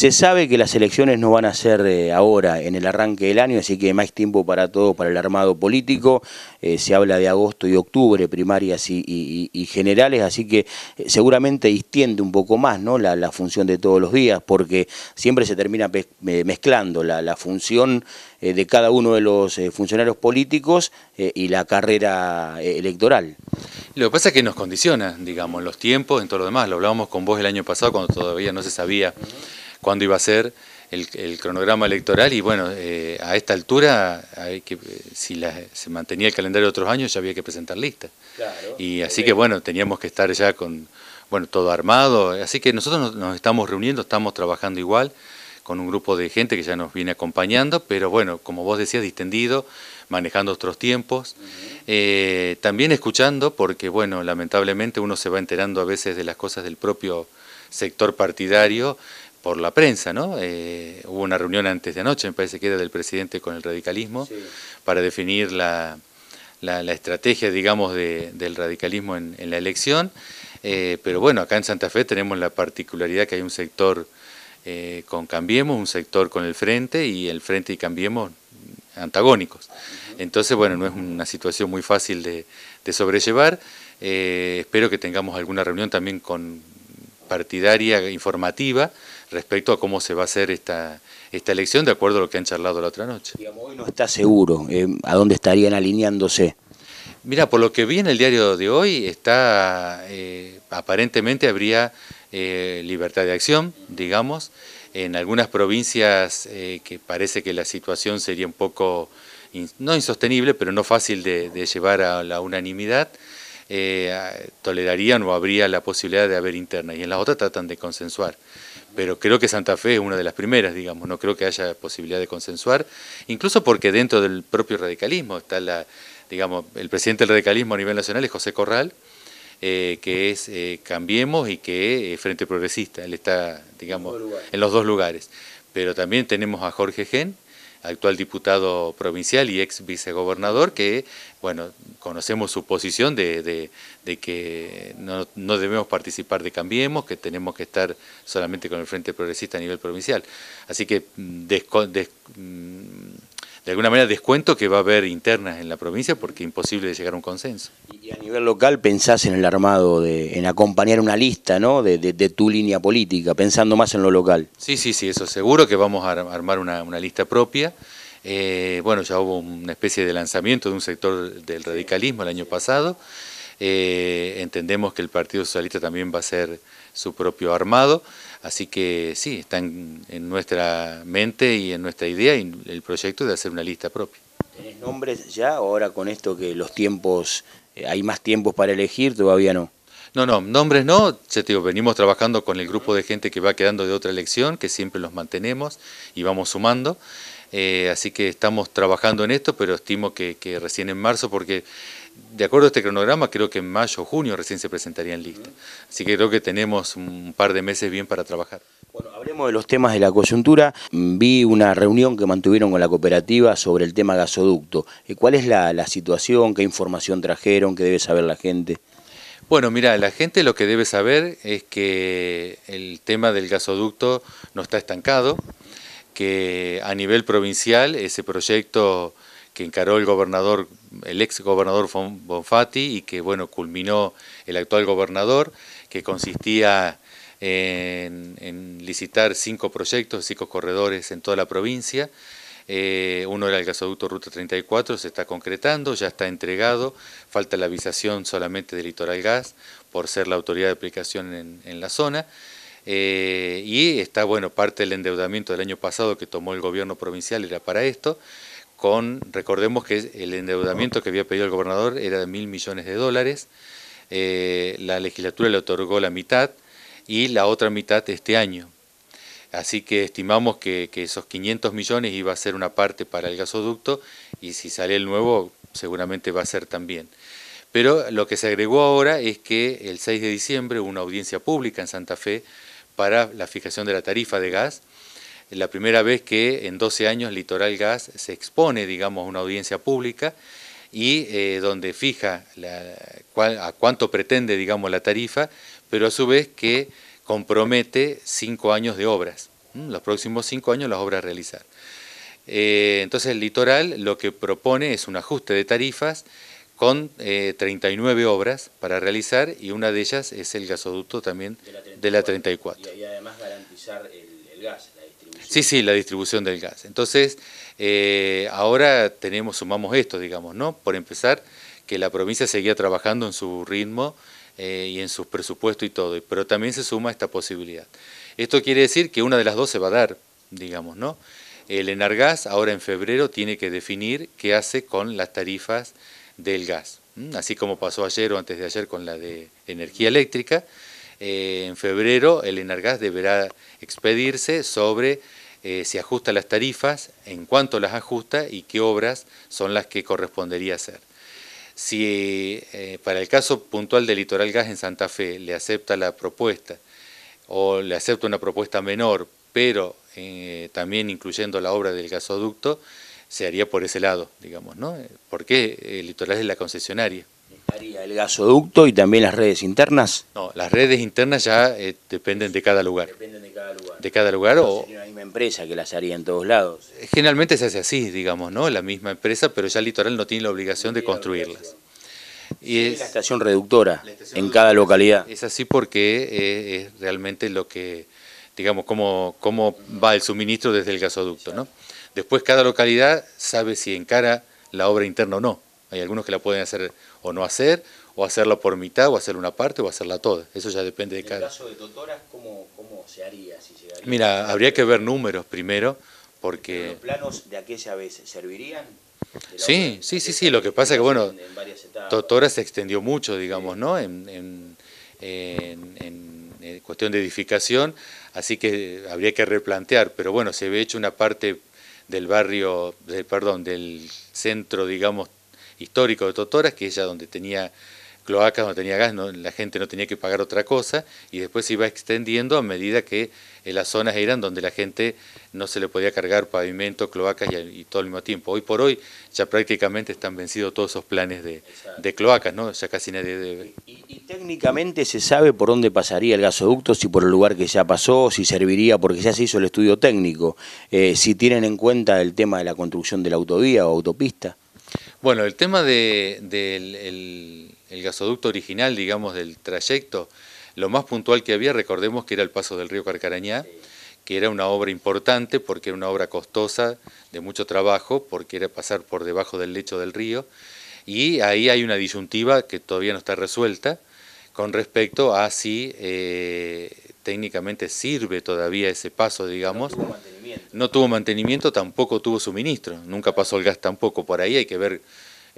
Se sabe que las elecciones no van a ser eh, ahora, en el arranque del año, así que más tiempo para todo, para el armado político. Eh, se habla de agosto y octubre, primarias y, generales, así que eh, seguramente distiende un poco más ¿no? La, función de todos los días, porque siempre se termina mezclando la, función de cada uno de los funcionarios políticos y la carrera electoral. Lo que pasa es que nos condiciona, digamos, los tiempos en todo lo demás. Lo hablábamos con vos el año pasado cuando todavía no se sabía cuándo iba a ser el, cronograma electoral y bueno, eh, a esta altura, hay que, eh, si se mantenía el calendario de otros años, ya había que presentar listas. y así que bueno, teníamos que estar ya con bueno todo armado, así que nosotros nos, estamos reuniendo, estamos trabajando igual con un grupo de gente que ya nos viene acompañando, pero bueno, como vos decías, distendido, manejando otros tiempos, eh, también escuchando, porque bueno, lamentablemente uno se va enterando a veces de las cosas del propio sector partidario, por la prensa, ¿no? Eh, hubo una reunión antes de anoche, me parece que era del presidente con el radicalismo, para definir la, la, estrategia, digamos, de, del radicalismo en, la elección. Eh, pero bueno, acá en Santa Fe tenemos la particularidad que hay un sector eh, con Cambiemos, un sector con el Frente y el Frente y Cambiemos antagónicos. Entonces, bueno, no es una situación muy fácil de, de sobrellevar. espero que tengamos alguna reunión también con partidaria informativa respecto a cómo se va a hacer esta, elección de acuerdo a lo que han charlado la otra noche. hoy no está seguro eh, a dónde estarían alineándose. Mira, por lo que vi en el diario de hoy, está eh, aparentemente habría eh, libertad de acción, digamos. En algunas provincias que parece que la situación sería un poco, no insostenible, pero no fácil de, de llevar a la unanimidad, tolerarían o habría la posibilidad de haber interna. Y en las otras tratan de consensuar pero creo que Santa Fe es una de las primeras, digamos, no creo que haya posibilidad de consensuar, incluso porque dentro del propio radicalismo está la, digamos, el presidente del radicalismo a nivel nacional es José Corral, eh, que es eh, Cambiemos y que es eh, Frente Progresista, él está, digamos, en los dos lugares. Pero también tenemos a Jorge Gen, actual diputado provincial y ex vicegobernador, que, bueno, conocemos su posición de, de, que no, debemos participar de Cambiemos, que tenemos que estar solamente con el Frente Progresista a nivel provincial. Así que mm, mm, de alguna manera descuento que va a haber internas en la provincia porque es imposible llegar a un consenso. Y a nivel local pensás en el armado, de, en acompañar una lista ¿no? de, tu línea política, pensando más en lo local. Sí, sí, sí, eso seguro que vamos a armar una, lista propia. Eh, bueno, ya hubo una especie de lanzamiento de un sector del radicalismo el año pasado. Eh, entendemos que el Partido Socialista también va a ser su propio armado, así que sí, está en, nuestra mente y en nuestra idea y el proyecto de hacer una lista propia. ¿Tenés nombres ya? Ahora con esto que los tiempos, eh, hay más tiempos para elegir, todavía no. No, no, nombres no, ya te digo, venimos trabajando con el grupo de gente que va quedando de otra elección, que siempre los mantenemos y vamos sumando, eh, así que estamos trabajando en esto, pero estimo que, que recién en marzo, porque de acuerdo a este cronograma, creo que en mayo o junio recién se presentaría en lista. Así que creo que tenemos un par de meses bien para trabajar. Bueno, hablemos de los temas de la coyuntura. Vi una reunión que mantuvieron con la cooperativa sobre el tema gasoducto. Eh, ¿Cuál es la, la situación? ¿Qué información trajeron? ¿Qué debe saber la gente? Bueno, mira, la gente lo que debe saber es que el tema del gasoducto no está estancado, que a nivel provincial ese proyecto que encaró el gobernador, el ex gobernador Bonfatti y que bueno culminó el actual gobernador, que consistía en, licitar cinco proyectos, cinco corredores en toda la provincia. Eh, uno era el gasoducto Ruta 34, se está concretando, ya está entregado, falta la visación solamente de Litoral Gas por ser la autoridad de aplicación en, la zona. Eh, y está, bueno, parte del endeudamiento del año pasado que tomó el gobierno provincial era para esto recordemos que el endeudamiento que había pedido el gobernador era de mil millones de dólares, eh, la legislatura le otorgó la mitad y la otra mitad este año. Así que estimamos que, que, esos 500 millones iba a ser una parte para el gasoducto y si sale el nuevo seguramente va a ser también. Pero lo que se agregó ahora es que el 6 de diciembre hubo una audiencia pública en Santa Fe para la fijación de la tarifa de gas la primera vez que en 12 años Litoral Gas se expone, digamos, a una audiencia pública y eh, donde fija a cuánto pretende, digamos, la tarifa, pero a su vez que compromete cinco años de obras, los próximos cinco años las obras a realizar. Eh, entonces el litoral lo que propone es un ajuste de tarifas con 39 eh, obras para realizar y una de ellas es el gasoducto también de la 34. Y, además garantizar el gas. Sí, sí, la distribución del gas. Entonces, eh, ahora tenemos, sumamos esto, digamos, ¿no? Por empezar, que la provincia seguía trabajando en su ritmo eh, y en su presupuesto y todo, pero también se suma esta posibilidad. Esto quiere decir que una de las dos se va a dar, digamos, ¿no? El Enargas ahora en febrero tiene que definir qué hace con las tarifas del gas, así como pasó ayer o antes de ayer con la de energía eléctrica. Eh, en febrero el Enargas deberá expedirse sobre eh, se si ajusta las tarifas, en cuánto las ajusta y qué obras son las que correspondería hacer. Si eh, para el caso puntual de Litoral Gas en Santa Fe le acepta la propuesta o le acepta una propuesta menor, pero eh, también incluyendo la obra del gasoducto, se haría por ese lado, digamos, ¿no? Porque Litoral es la concesionaria. ¿Haría el gasoducto y también las redes internas? No, las redes internas ya dependen de cada lugar. Dependen de cada lugar. De cada lugar o empresa que las haría en todos lados. Eh, generalmente se hace así, digamos, ¿no? La misma empresa, pero ya el litoral no tiene la obligación de construirlas. Y la estación reductora en cada localidad. Es así porque eh, es realmente lo que, digamos, cómo, cómo va el suministro desde el gasoducto, ¿no? Después cada localidad sabe si encara la obra interna o no. Hay algunos que la pueden hacer o no hacer, o hacerla por mitad, o hacer una parte, o hacerla toda. Eso ya depende de cada... En el caso de ¿cómo, se Mira, habría que ver números primero, porque... ¿Los planos de aquella vez servirían? Sí, sí, sí, sí, lo que pasa es que, bueno, Totora se extendió mucho, digamos, ¿no? En, cuestión de edificación, así que habría que replantear, pero bueno, se había hecho una parte del barrio, del perdón, del centro, digamos, histórico de Totoras, que es ya donde tenía cloacas no tenía gas, la gente no tenía que pagar otra cosa y después se iba extendiendo a medida que eh, las zonas eran donde la gente no se le podía cargar pavimento, cloacas y, todo al mismo tiempo. Hoy por hoy ya prácticamente están vencidos todos esos planes de, cloacas, ¿no? ya casi nadie debe. ¿Y, técnicamente se sabe por dónde pasaría el gasoducto, si por el lugar que ya pasó, si serviría porque ya se hizo el estudio técnico, eh, si tienen en cuenta el tema de la construcción de la autovía o autopista. Bueno, el tema de, el gasoducto original, digamos, del trayecto, lo más puntual que había, recordemos que era el paso del río Carcarañá, que era una obra importante porque era una obra costosa, de mucho trabajo, porque era pasar por debajo del lecho del río, y ahí hay una disyuntiva que todavía no está resuelta con respecto a si eh, técnicamente sirve todavía ese paso, digamos. No tuvo, mantenimiento. no tuvo mantenimiento, tampoco tuvo suministro, nunca pasó el gas tampoco, por ahí hay que ver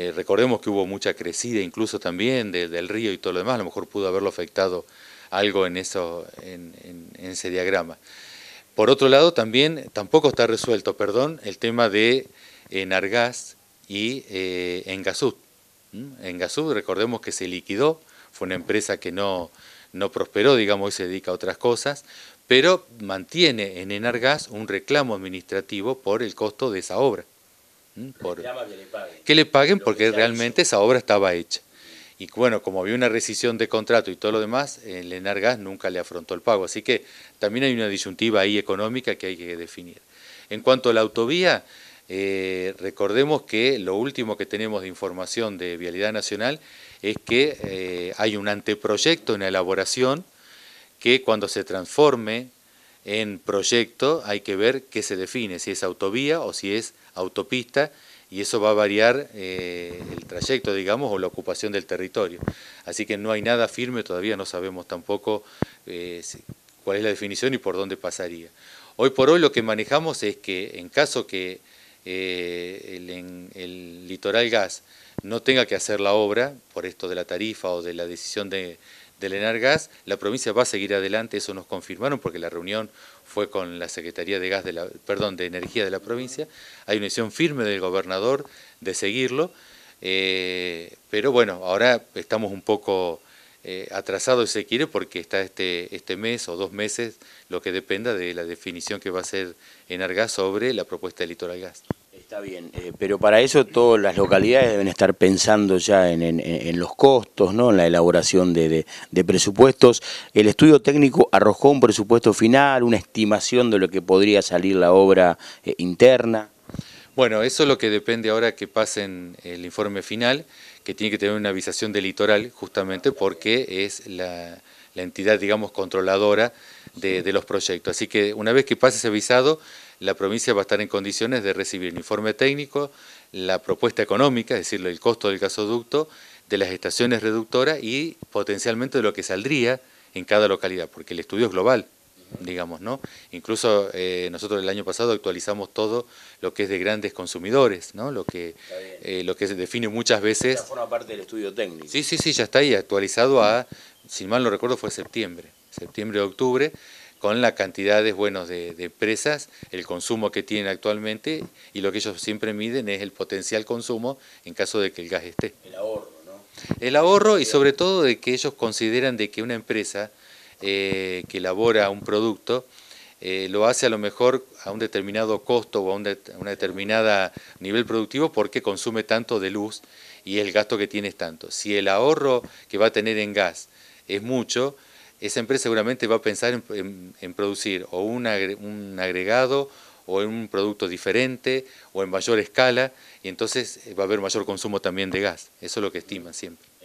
eh, recordemos que hubo mucha crecida incluso también del río y todo lo demás, a lo mejor pudo haberlo afectado algo en, eso, en, ese diagrama. Por otro lado, también tampoco está resuelto, perdón, el tema de Enargás eh, y eh, Engasud. Engasud, recordemos que se liquidó, fue una empresa que no, no prosperó, digamos, y se dedica a otras cosas, pero mantiene en Enargas un reclamo administrativo por el costo de esa obra que le paguen porque realmente esa obra estaba hecha. Y bueno, como había una rescisión de contrato y todo lo demás, el Enargas nunca le afrontó el pago. Así que también hay una disyuntiva ahí económica que hay que definir. En cuanto a la autovía, eh, recordemos que lo último que tenemos de información de Vialidad Nacional es que eh, hay un anteproyecto en elaboración que cuando se transforme en proyecto hay que ver qué se define, si es autovía o si es autopista, y eso va a variar eh, el trayecto, digamos, o la ocupación del territorio. Así que no hay nada firme todavía, no sabemos tampoco eh, cuál es la definición y por dónde pasaría. Hoy por hoy lo que manejamos es que en caso que eh, el litoral gas no tenga que hacer la obra, por esto de la tarifa o de la decisión de, del Energas, la provincia va a seguir adelante, eso nos confirmaron porque la reunión fue con la Secretaría de Gas de la, perdón, de Energía de la provincia. Hay una decisión firme del gobernador de seguirlo, eh, pero bueno, ahora estamos un poco eh, atrasados si se quiere porque está este, este mes o dos meses lo que dependa de la definición que va a hacer Energas sobre la propuesta de Litoral Gas. Está bien, eh, pero para eso todas las localidades deben estar pensando ya en, los costos, ¿no? en la elaboración de, presupuestos. El estudio técnico arrojó un presupuesto final, una estimación de lo que podría salir la obra eh, interna. Bueno, eso es lo que depende ahora que pasen el informe final, que tiene que tener una avisación de litoral, justamente porque es la, entidad, digamos, controladora de, los proyectos. Así que una vez que pase ese visado, la provincia va a estar en condiciones de recibir el informe técnico, la propuesta económica, es decir, el costo del gasoducto, de las estaciones reductoras y potencialmente de lo que saldría en cada localidad, porque el estudio es global, digamos, ¿no? Incluso eh, nosotros el año pasado actualizamos todo lo que es de grandes consumidores, ¿no? Lo que, eh, lo que se define muchas veces... forma parte del estudio técnico. Sí, sí, sí, ya está ahí actualizado a, si mal no recuerdo, fue septiembre, septiembre, octubre, con la cantidad de, de, de, presas, el consumo que tienen actualmente y lo que ellos siempre miden es el potencial consumo en caso de que el gas esté. El ahorro, ¿no? El ahorro y sobre todo de que ellos consideran de que una empresa eh, que elabora un producto eh, lo hace a lo mejor a un determinado costo o a un determinado nivel productivo porque consume tanto de luz y el gasto que tiene es tanto. Si el ahorro que va a tener en gas es mucho, esa empresa seguramente va a pensar en, producir o un, agregado o en un producto diferente o en mayor escala y entonces eh, va a haber mayor consumo también de gas. Eso es lo que estiman siempre.